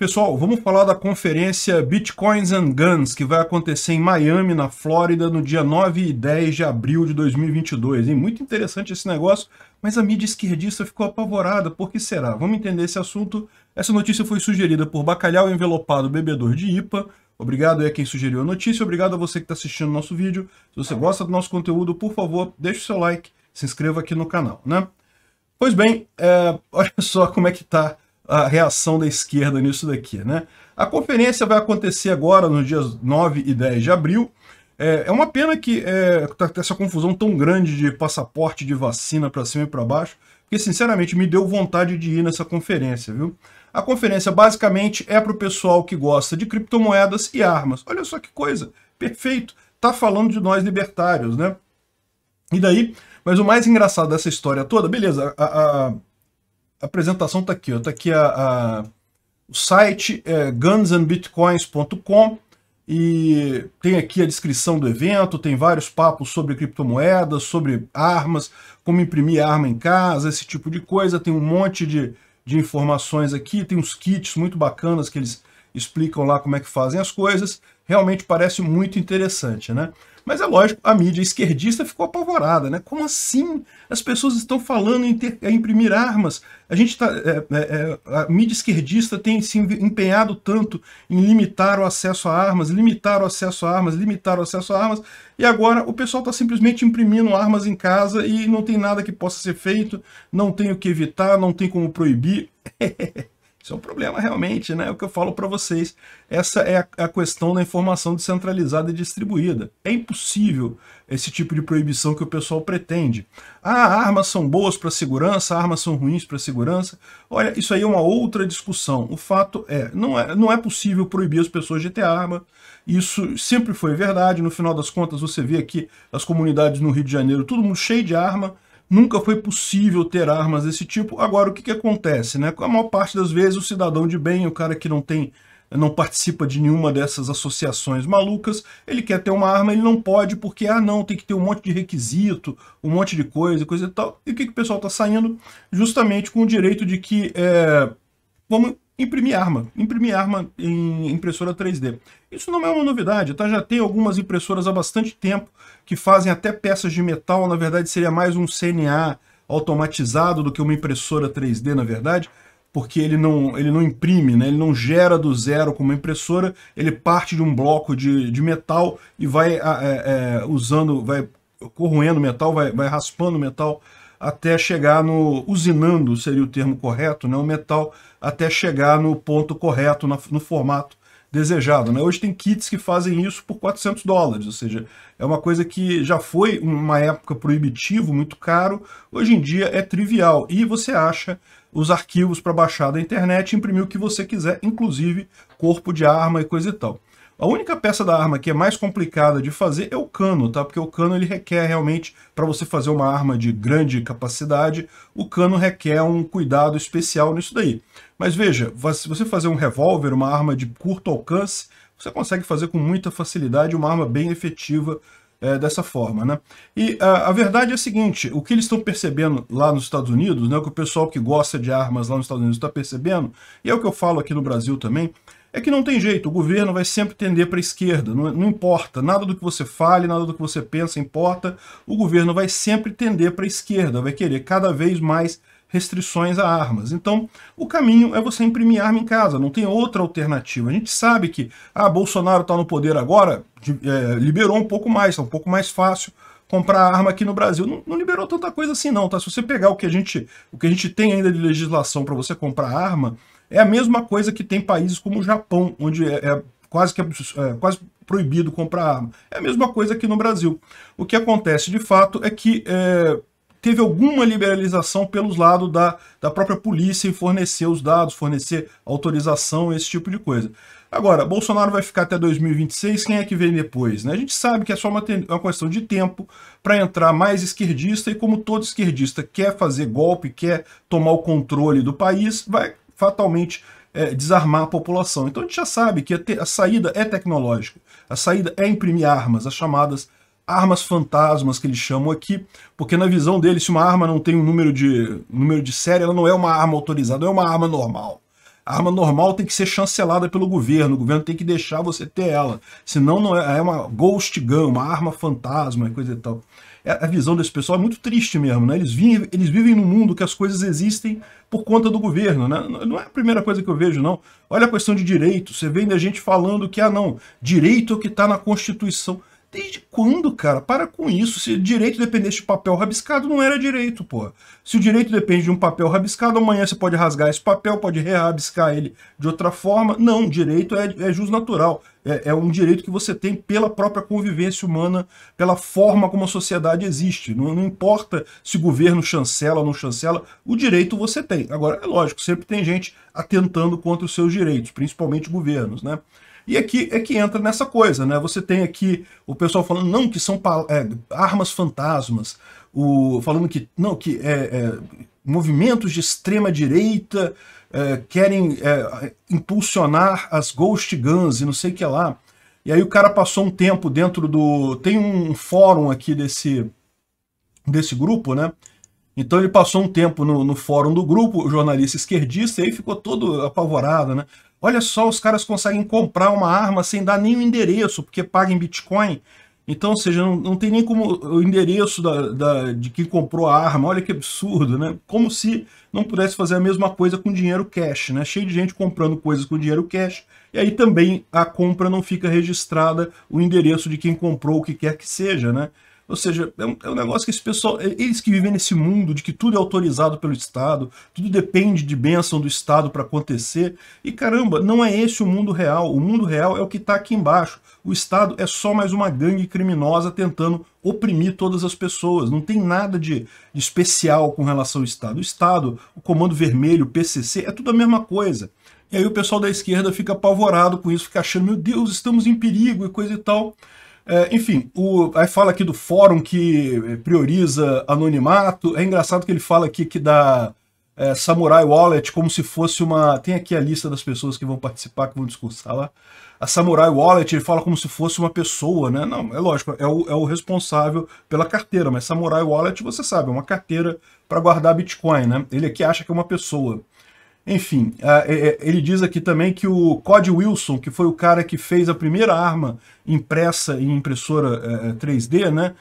Pessoal, vamos falar da conferência Bitcoins and Guns, que vai acontecer em Miami, na Flórida, no dia 9 e 10 de abril de 2022. Muito interessante esse negócio, mas a mídia esquerdista ficou apavorada. Por que será? Vamos entender esse assunto. Essa notícia foi sugerida por Bacalhau Envelopado Bebedor de IPA. Obrigado a quem sugeriu a notícia, obrigado a você que está assistindo o nosso vídeo. Se você gosta do nosso conteúdo, por favor, deixe o seu like, se inscreva aqui no canal, né? Pois bem, é... olha só como é que está a reação da esquerda nisso daqui, né? A conferência vai acontecer agora, nos dias 9 e 10 de abril. É, é, uma pena que é, tá essa confusão tão grande de passaporte, de vacina para cima e para baixo, porque, sinceramente, me deu vontade de ir nessa conferência, viu? A conferência, basicamente, é para o pessoal que gosta de criptomoedas e armas. Olha só que coisa, perfeito. Tá falando de nós libertários, né? E daí, mas o mais engraçado dessa história toda, beleza, a, a a apresentação está aqui, está aqui a, a, o site é gunsandbitcoins.com e tem aqui a descrição do evento, tem vários papos sobre criptomoedas, sobre armas, como imprimir arma em casa, esse tipo de coisa, tem um monte de, de informações aqui, tem uns kits muito bacanas que eles explicam lá como é que fazem as coisas, realmente parece muito interessante, né? Mas é lógico, a mídia esquerdista ficou apavorada, né? Como assim? As pessoas estão falando em, ter, em imprimir armas. A gente tá, é, é, é a mídia esquerdista tem se empenhado tanto em limitar o acesso a armas, limitar o acesso a armas, limitar o acesso a armas, e agora o pessoal está simplesmente imprimindo armas em casa e não tem nada que possa ser feito, não tem o que evitar, não tem como proibir. Isso é um problema realmente, né? É o que eu falo para vocês. Essa é a, questão da informação descentralizada e distribuída. É impossível esse tipo de proibição que o pessoal pretende. Ah, armas são boas para segurança, armas são ruins para segurança. Olha, isso aí é uma outra discussão. O fato é, não é, não é possível proibir as pessoas de ter arma. Isso sempre foi verdade. No final das contas, você vê aqui as comunidades no Rio de Janeiro, todo mundo cheio de arma Nunca foi possível ter armas desse tipo. Agora, o que, que acontece? Né? A maior parte das vezes, o cidadão de bem, o cara que não tem não participa de nenhuma dessas associações malucas, ele quer ter uma arma, ele não pode porque, ah não, tem que ter um monte de requisito, um monte de coisa, coisa e tal. E o que, que o pessoal está saindo? Justamente com o direito de que é, eh, vamos imprimir arma, imprimir arma em impressora 3D. Isso não é uma novidade, tá? Já tem algumas impressoras há bastante tempo que fazem até peças de metal, na verdade seria mais um CNA automatizado do que uma impressora 3D, na verdade, porque ele não, ele não imprime, né? ele não gera do zero como uma impressora, ele parte de um bloco de, de metal e vai é, é, usando, vai corroendo metal, vai, vai raspando metal até chegar no. usinando seria o termo correto, né? o metal, até chegar no ponto correto, no formato desejado. Né? Hoje tem kits que fazem isso por 400 dólares, ou seja, é uma coisa que já foi uma época proibitivo, muito caro, hoje em dia é trivial e você acha os arquivos para baixar da internet e imprimir o que você quiser, inclusive corpo de arma e coisa e tal. A única peça da arma que é mais complicada de fazer é o cano, tá? Porque o cano ele requer realmente, para você fazer uma arma de grande capacidade, o cano requer um cuidado especial nisso daí. Mas veja, se você fazer um revólver, uma arma de curto alcance, você consegue fazer com muita facilidade uma arma bem efetiva é, dessa forma, né? E a, a, verdade é a seguinte, o que eles estão percebendo lá nos Estados Unidos, né, o que o pessoal que gosta de armas lá nos Estados Unidos está percebendo, e é o que eu falo aqui no Brasil também, é que não tem jeito, o governo vai sempre tender para a esquerda, não, não, importa, nada do que você fale, nada do que você pensa importa, o governo vai sempre tender para a esquerda, vai querer cada vez mais restrições a armas. Então, o caminho é você imprimir arma em casa, não tem outra alternativa. A gente sabe que, ah, Bolsonaro está no poder agora, de, é, liberou um pouco mais, está um pouco mais fácil comprar arma aqui no Brasil. Não, não, liberou tanta coisa assim não, tá? Se você pegar o que a gente, o que a gente tem ainda de legislação para você comprar arma, é a mesma coisa que tem países como o Japão, onde é, é quase que é, é, quase proibido comprar arma. É a mesma coisa aqui no Brasil. O que acontece de fato é que é, teve alguma liberalização pelos lados da, da própria polícia em fornecer os dados, fornecer autorização, esse tipo de coisa. Agora, Bolsonaro vai ficar até 2026, quem é que vem depois? Né? A gente sabe que é só uma, é uma questão de tempo para entrar mais esquerdista, e como todo esquerdista quer fazer golpe, quer tomar o controle do país, vai fatalmente é, desarmar a população. Então a gente já sabe que a, a saída é tecnológica, a saída é imprimir armas, as chamadas armas fantasmas que eles chamam aqui, porque na visão deles, se uma arma não tem um número de, número de série, ela não é uma arma autorizada, não é uma arma normal. A arma normal tem que ser chancelada pelo governo, o governo tem que deixar você ter ela. Senão não é, é uma ghost gun, uma arma fantasma e coisa e tal. É, a visão desse pessoal é muito triste mesmo, né? Eles, vivem, eles vivem num mundo que as coisas existem por conta do governo, né? Não é a primeira coisa que eu vejo, não. Olha a questão de direito, você vê ainda gente falando que, ah, não, direito é o que está na Constituição. Desde quando, cara? Para com isso. Se direito dependesse de papel rabiscado, não era direito, pô. Se o direito depende de um papel rabiscado, amanhã você pode rasgar esse papel, pode re-rabiscar ele de outra forma. Não, direito é, é jus natural. É, é, um direito que você tem pela própria convivência humana, pela forma como a sociedade existe. Não, não importa se o governo chancela ou não chancela, o direito você tem. Agora, é lógico, sempre tem gente atentando contra os seus direitos, principalmente governos, né? E aqui é, é que entra nessa coisa, né? Você tem aqui o pessoal falando não que são é, armas fantasmas, o, falando que não que é, é, movimentos de extrema direita é, querem é, impulsionar as ghost guns e não sei o que lá. E aí o cara passou um tempo dentro do tem um fórum aqui desse desse grupo, né? Então ele passou um tempo no, no fórum do grupo, jornalista esquerdista, e aí ficou todo apavorado, né? Olha só, os caras conseguem comprar uma arma sem dar nenhum endereço, porque pagam em Bitcoin. Então, ou seja, não, não tem nem como o endereço da, da, de quem comprou a arma. Olha que absurdo, né? Como se não pudesse fazer a mesma coisa com dinheiro cash, né? Cheio de gente comprando coisas com dinheiro cash. E aí também a compra não fica registrada o endereço de quem comprou, o que quer que seja, né? Ou seja, é um, é um, negócio que esse pessoal, é, eles que vivem nesse mundo de que tudo é autorizado pelo Estado, tudo depende de bênção do Estado para acontecer. E caramba, não é esse o mundo real. O mundo real é o que está aqui embaixo. O Estado é só mais uma gangue criminosa tentando oprimir todas as pessoas. Não tem nada de, de especial com relação ao Estado. O Estado, o Comando Vermelho, o PCC, é tudo a mesma coisa. E aí o pessoal da esquerda fica apavorado com isso, fica achando, meu Deus, estamos em perigo e coisa e tal. É, enfim, o, aí fala aqui do fórum que é, prioriza anonimato. É engraçado que ele fala aqui que dá é, Samurai Wallet como se fosse uma... Tem aqui a lista das pessoas que vão participar, que vão discursar lá. A Samurai Wallet, ele fala como se fosse uma pessoa, né? Não, é lógico, é o, é o responsável pela carteira, mas Samurai Wallet, você sabe, é uma carteira para guardar Bitcoin, né? Ele aqui acha que é uma pessoa. Enfim, é, é, ele diz aqui também que o Cody Wilson, que foi o cara que fez a primeira arma impressa em impressora 3D, é, né?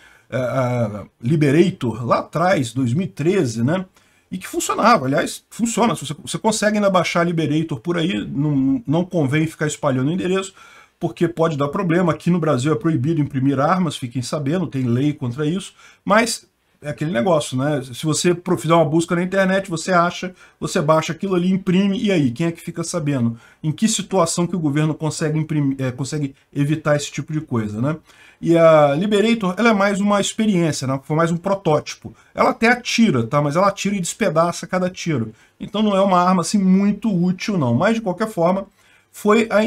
Liberator, lá atrás, 2013, né? E que funcionava, aliás, funciona. Você consegue ainda baixar Liberator por aí, não, não convém ficar espalhando o endereço, porque pode dar problema. Aqui no Brasil é proibido imprimir armas, fiquem sabendo, tem lei contra isso, mas é aquele negócio, né? Se você fizer uma busca na internet, você acha, você baixa aquilo ali, imprime, e aí? Quem é que fica sabendo? Em que situação que o governo consegue, imprimir, é, consegue evitar esse tipo de coisa, né? E a Liberator, ela é mais uma experiência, né? Foi mais um protótipo. Ela até atira, tá? Mas ela atira e despedaça cada tiro. Então não é uma arma, assim, muito útil, não. Mas, de qualquer forma, foi a, a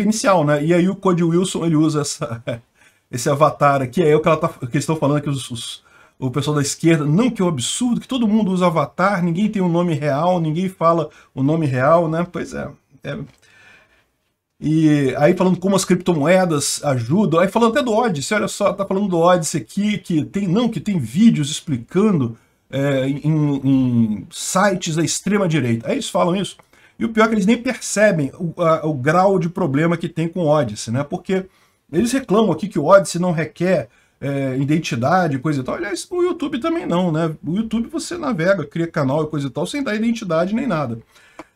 inicial, né? E aí o Cody Wilson, ele usa essa... esse avatar aqui, é o que, ela tá, que eles estão falando que os, os o pessoal da esquerda, não que é um absurdo, que todo mundo usa avatar, ninguém tem um nome real, ninguém fala o nome real, né? Pois é. é. E aí falando como as criptomoedas ajudam, aí falando até do Odyssey, olha só, tá falando do Odyssey aqui, que tem, não, que tem vídeos explicando é, em, em, sites da extrema direita. Aí eles falam isso. E o pior é que eles nem percebem o, a, o grau de problema que tem com o Odyssey, né? Porque eles reclamam aqui que o Odyssey não requer é, identidade, coisa e tal. Aliás, o YouTube também não, né? O YouTube você navega, cria canal e coisa e tal, sem dar identidade nem nada.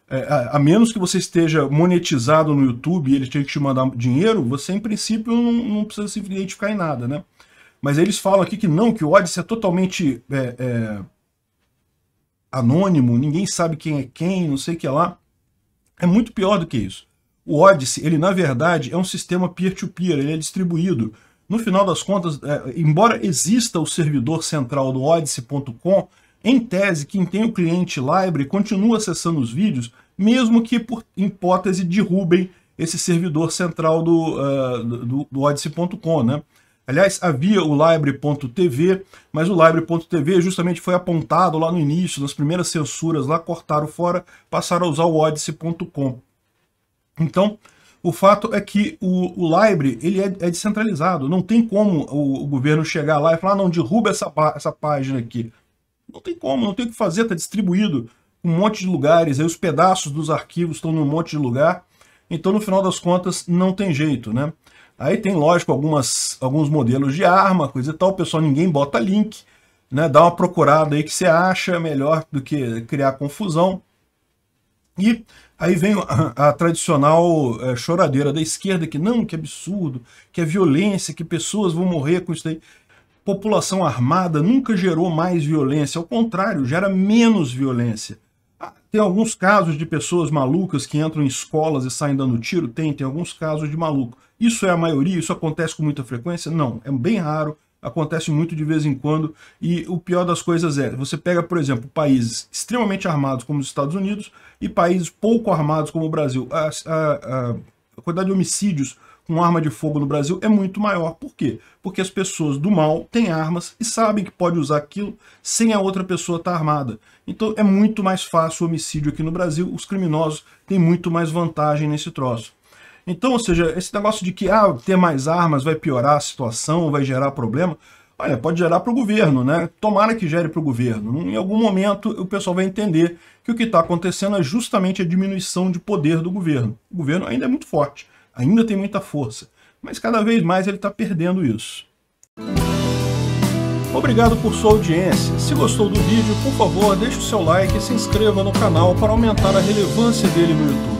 É, a, a, menos que você esteja monetizado no YouTube e ele tenha que te mandar dinheiro, você, em princípio, não, não, precisa se identificar em nada, né? Mas eles falam aqui que não, que o Odyssey é totalmente é, é anônimo, ninguém sabe quem é quem, não sei o que lá. É muito pior do que isso. O Odyssey, ele na verdade é um sistema peer-to-peer, -peer, ele é distribuído no final das contas, é, embora exista o servidor central do Odyssey.com, em tese, quem tem o cliente Libre continua acessando os vídeos, mesmo que por hipótese derrubem esse servidor central do, uh, do, do Odyssey.com, né? Aliás, havia o Libre.tv, mas o Libre.tv justamente foi apontado lá no início, nas primeiras censuras lá, cortaram fora, passaram a usar o Odyssey.com. Então, o fato é que o, o Libre ele é, é, descentralizado. Não tem como o, o, governo chegar lá e falar, ah, não, derruba essa, essa página aqui. Não tem como, não tem o que fazer, está distribuído um monte de lugares, aí os pedaços dos arquivos estão num monte de lugar. Então, no final das contas, não tem jeito, né? Aí tem, lógico, algumas, alguns modelos de arma, coisa e tal. Pessoal, ninguém bota link, né? Dá uma procurada aí que você acha melhor do que criar confusão. E Aí vem a, a tradicional é, choradeira da esquerda, que não, que absurdo, que é violência, que pessoas vão morrer com isso daí. População armada nunca gerou mais violência, ao contrário, gera menos violência. Ah, tem alguns casos de pessoas malucas que entram em escolas e saem dando tiro? Tem, tem alguns casos de maluco. Isso é a maioria? Isso acontece com muita frequência? Não, é bem raro, acontece muito de vez em quando, e o pior das coisas é, você pega, por exemplo, países extremamente armados como os Estados Unidos e países pouco armados como o Brasil. A, a, a quantidade de homicídios com arma de fogo no Brasil é muito maior. Por quê? Porque as pessoas do mal têm armas e sabem que pode usar aquilo sem a outra pessoa estar tá armada. Então é muito mais fácil o homicídio aqui no Brasil, os criminosos têm muito mais vantagem nesse troço. Então, ou seja, esse negócio de que ah, ter mais armas vai piorar a situação, vai gerar problema, olha, pode gerar para o governo, né? Tomara que gere para o governo. Em algum momento o pessoal vai entender que o que está acontecendo é justamente a diminuição de poder do governo. O governo ainda é muito forte, ainda tem muita força, mas cada vez mais ele está perdendo isso. Obrigado por sua audiência. Se gostou do vídeo, por favor, deixe o seu like e se inscreva no canal para aumentar a relevância dele no YouTube.